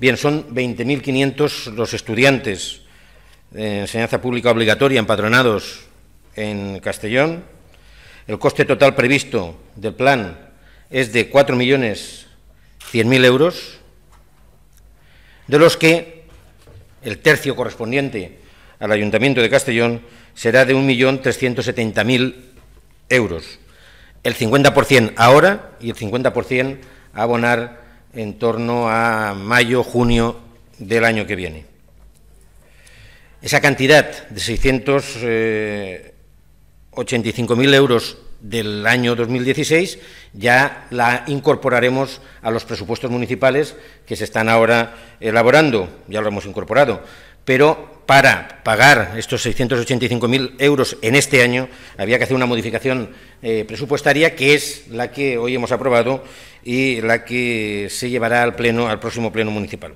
Bien, son 20.500 los estudiantes de enseñanza pública obligatoria empadronados en Castellón. El coste total previsto del plan es de 4.100.000 euros, de los que el tercio correspondiente al Ayuntamiento de Castellón será de 1.370.000 euros. El 50% ahora y el 50% a abonar en torno a mayo, junio del año que viene. Esa cantidad de 685.000 eh, euros del año 2016 ya la incorporaremos a los presupuestos municipales que se están ahora elaborando, ya lo hemos incorporado, pero para pagar estos 685.000 euros en este año había que hacer una modificación eh, presupuestaria que es la que hoy hemos aprobado y la que se llevará al, pleno, al próximo Pleno Municipal.